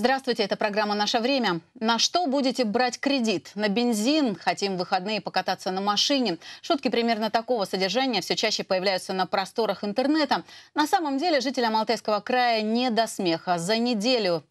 Здравствуйте, это программа «Наше время». На что будете брать кредит? На бензин? Хотим в выходные покататься на машине? Шутки примерно такого содержания все чаще появляются на просторах интернета. На самом деле жителям Алтайского края не до смеха. За неделю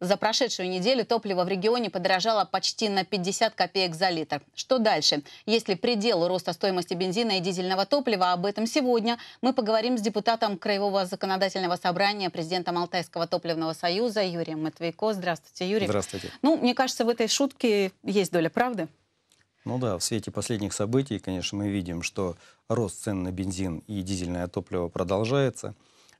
за прошедшую неделю топливо в регионе подорожало почти на 50 копеек за литр. Что дальше? Есть ли предел роста стоимости бензина и дизельного топлива? Об этом сегодня мы поговорим с депутатом Краевого законодательного собрания, президентом Алтайского топливного союза Юрием Матвейко. Здравствуйте, Юрий. Здравствуйте. Ну, мне кажется, в этой шутке есть доля правды. Ну да, в свете последних событий, конечно, мы видим, что рост цен на бензин и дизельное топливо продолжается,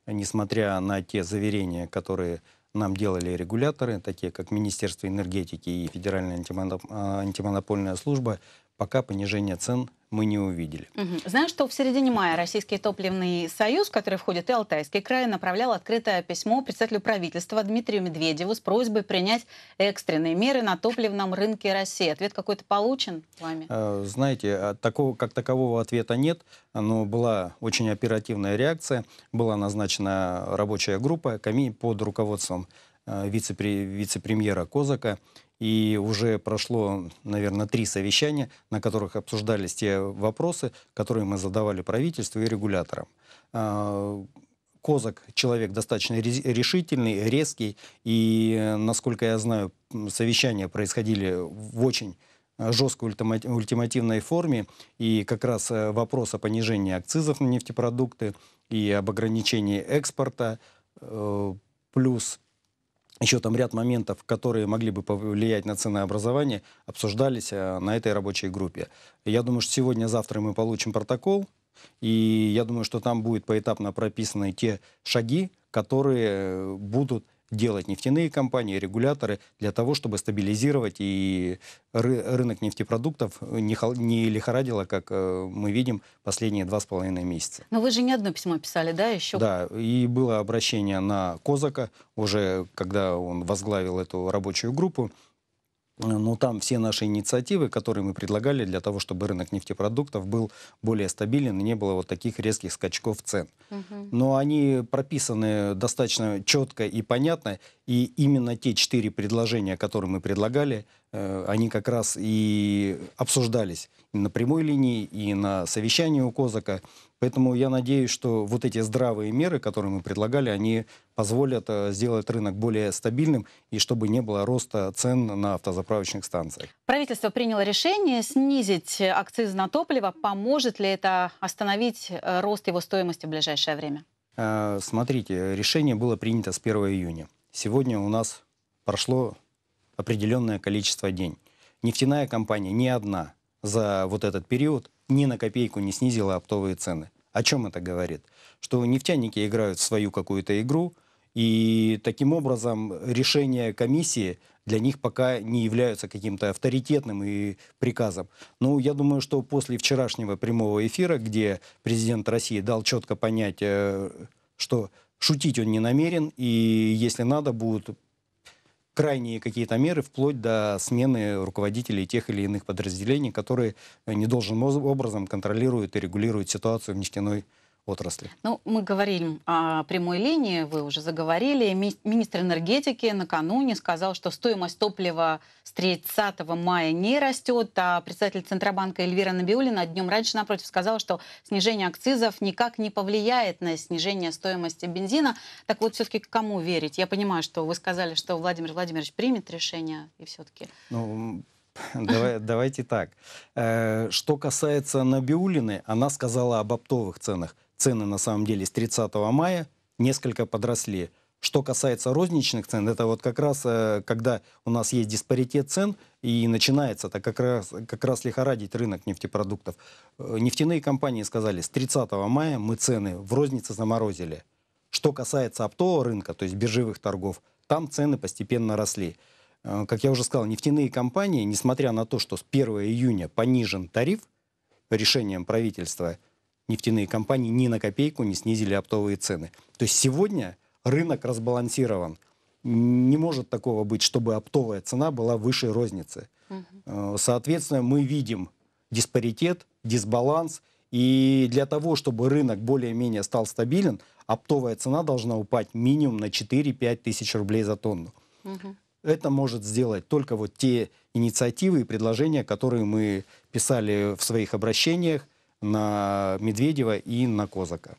несмотря на те заверения, которые нам делали регуляторы, такие как Министерство энергетики и Федеральная а, антимонопольная служба, пока понижение цен мы не увидели. Угу. Знаю, что в середине мая Российский топливный союз, в который входит и Алтайский край, направлял открытое письмо председателю правительства Дмитрию Медведеву с просьбой принять экстренные меры на топливном рынке России. Ответ какой-то получен вами? Э, знаете, а такого, как такового ответа нет, но была очень оперативная реакция, была назначена рабочая группа под руководством э, вице-премьера Козака, и уже прошло, наверное, три совещания, на которых обсуждались те вопросы, которые мы задавали правительству и регуляторам. А, Козак человек достаточно решительный, резкий, и, насколько я знаю, совещания происходили в очень а, жесткой ультимативной форме, и как раз э, вопрос о понижении акцизов на нефтепродукты и об ограничении экспорта, э, плюс еще там ряд моментов, которые могли бы повлиять на ценообразование, обсуждались э, на этой рабочей группе. Я думаю, что сегодня-завтра мы получим протокол, и я думаю, что там будет поэтапно прописаны те шаги, которые э, будут делать нефтяные компании, регуляторы, для того, чтобы стабилизировать и ры рынок нефтепродуктов не, не лихорадило, как э, мы видим, последние два с половиной месяца. Но вы же не одно письмо писали, да, еще? Да, и было обращение на Козака, уже когда он возглавил эту рабочую группу, но там все наши инициативы, которые мы предлагали для того, чтобы рынок нефтепродуктов был более стабилен и не было вот таких резких скачков цен. Угу. Но они прописаны достаточно четко и понятно, и именно те четыре предложения, которые мы предлагали, Э, они как раз и обсуждались и на прямой линии, и на совещании у Козака. Поэтому я надеюсь, что вот эти здравые меры, которые мы предлагали, они позволят э, сделать рынок более стабильным и чтобы не было роста цен на автозаправочных станциях. Правительство приняло решение снизить акциз на топливо. Поможет ли это остановить э, рост его стоимости в ближайшее время? Смотрите, решение было принято с 1 июня. Сегодня у нас прошло определенное количество день. Нефтяная компания ни одна за вот этот период ни на копейку не снизила оптовые цены. О чем это говорит? Что нефтяники играют в свою какую-то игру, и таким образом решение комиссии для них пока не являются каким-то авторитетным и приказом. Ну, я думаю, что после вчерашнего прямого эфира, где президент России дал четко понять, э, что шутить он не намерен, и если надо, будут крайние какие-то меры, вплоть до смены руководителей тех или иных подразделений, которые э, не должным образом контролируют и регулируют ситуацию в нефтяной отрасли? Ну, мы говорим о прямой линии, вы уже заговорили. Ми министр энергетики накануне сказал, что стоимость топлива с 30 мая не растет, а представитель Центробанка Эльвира Набиулина днем раньше, напротив, сказал, что снижение акцизов никак не повлияет на снижение стоимости бензина. Так вот, все-таки к кому верить? Я понимаю, что вы сказали, что Владимир Владимирович примет решение, и все-таки... Ну, Давай, давайте так. Э, что касается Набиулины, она сказала об оптовых ценах цены на самом деле с 30 мая несколько подросли. Что касается розничных цен, это вот как раз, э, когда у нас есть диспаритет цен, и начинается так как раз, как раз лихорадить рынок нефтепродуктов. Э, нефтяные компании сказали, с 30 мая мы цены в рознице заморозили. Что касается оптового рынка, то есть биржевых торгов, там цены постепенно росли. Э, как я уже сказал, нефтяные компании, несмотря на то, что с 1 июня понижен тариф решением правительства, нефтяные компании ни на копейку не снизили оптовые цены. То есть сегодня рынок разбалансирован. Не может такого быть, чтобы оптовая цена была выше розницы. Угу. Соответственно, мы видим диспаритет, дисбаланс. И для того, чтобы рынок более-менее стал стабилен, оптовая цена должна упасть минимум на 4-5 тысяч рублей за тонну. Угу. Это может сделать только вот те инициативы и предложения, которые мы писали в своих обращениях, на Медведева и на Козака.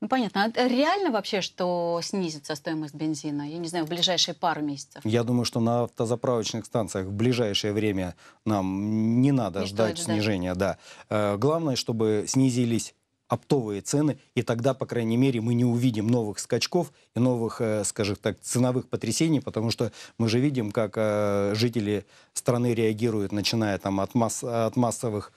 Ну, понятно. А реально вообще, что снизится стоимость бензина? Я не знаю, в ближайшие пару месяцев. Я думаю, что на автозаправочных станциях в ближайшее время нам не надо не ждать снижения. Да. Э, главное, чтобы снизились оптовые цены, и тогда, по крайней мере, мы не увидим новых скачков и новых, э, скажем так, ценовых потрясений, потому что мы же видим, как э, жители страны реагируют, начиная там от, масс от массовых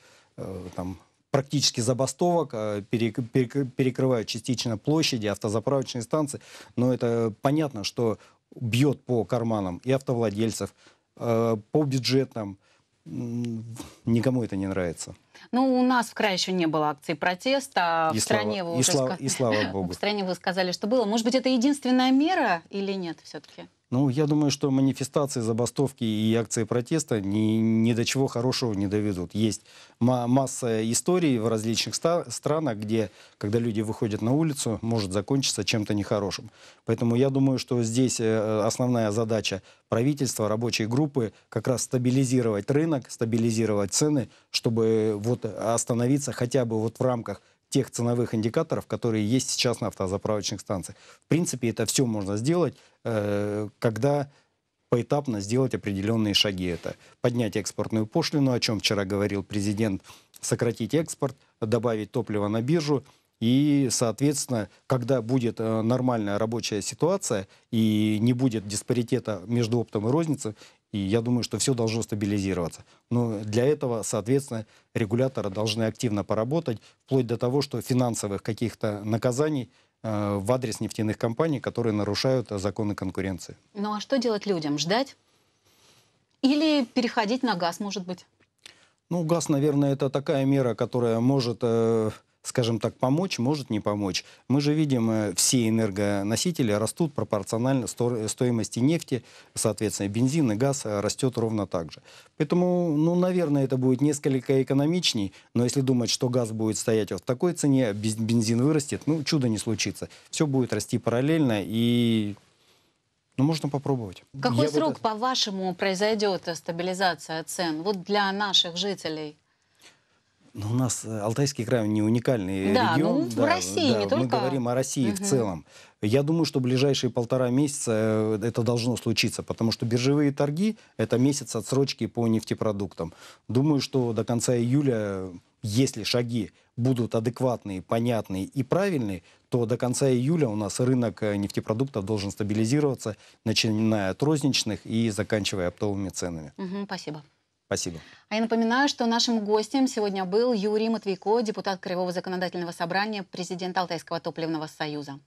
там, практически забастовок, а, перекрывают частично площади, автозаправочные станции. Но это понятно, что бьет по карманам и автовладельцев, а, по бюджетам. Никому это не нравится. Ну, у нас в крае еще не было акции протеста. И в слава, стране вы и, уже слава, и слава богу. В стране вы сказали, что было. Может быть, это единственная мера или нет все-таки? Ну, я думаю, что манифестации, забастовки и акции протеста ни, ни до чего хорошего не доведут. Есть масса историй в различных ста странах, где, когда люди выходят на улицу, может закончиться чем-то нехорошим. Поэтому я думаю, что здесь э, основная задача правительства, рабочей группы как раз стабилизировать рынок, стабилизировать цены, чтобы вот остановиться хотя бы вот в рамках тех ценовых индикаторов, которые есть сейчас на автозаправочных станциях. В принципе, это все можно сделать, э, когда поэтапно сделать определенные шаги. Это поднять экспортную пошлину, о чем вчера говорил президент, сократить экспорт, добавить топливо на биржу. И, соответственно, когда будет э, нормальная рабочая ситуация и не будет диспаритета между оптом и розницей, и я думаю, что все должно стабилизироваться. Но для этого, соответственно, регуляторы должны активно поработать, вплоть до того, что финансовых каких-то наказаний э, в адрес нефтяных компаний, которые нарушают э, законы конкуренции. Ну а что делать людям? Ждать? Или переходить на газ, может быть? Ну, газ, наверное, это такая мера, которая может э, скажем так, помочь, может не помочь. Мы же видим, э, все энергоносители растут пропорционально э, стоимости нефти, соответственно, бензин и газ э, растет ровно так же. Поэтому, ну, наверное, это будет несколько экономичней, но если думать, что газ будет стоять вот в такой цене, а бензин вырастет, ну, чудо не случится. Все будет расти параллельно и ну, можно попробовать. Какой Я срок, бы... по-вашему, произойдет стабилизация цен? Вот для наших жителей. Но ну, у нас э, Алтайский край не уникальный да, ну, регион. Ну, да, в России да, не только. Мы говорим о России угу. в целом. Я думаю, что в ближайшие полтора месяца э, это должно случиться, потому что биржевые торги – это месяц отсрочки по нефтепродуктам. Думаю, что до конца июля, э, если шаги будут адекватные, понятные и правильные, то до конца июля у нас рынок нефтепродуктов должен стабилизироваться, начиная от розничных и заканчивая оптовыми ценами. Угу, спасибо. Спасибо. А я напоминаю, что нашим гостем сегодня был Юрий Матвейко, депутат краевого законодательного собрания, президент Алтайского топливного союза.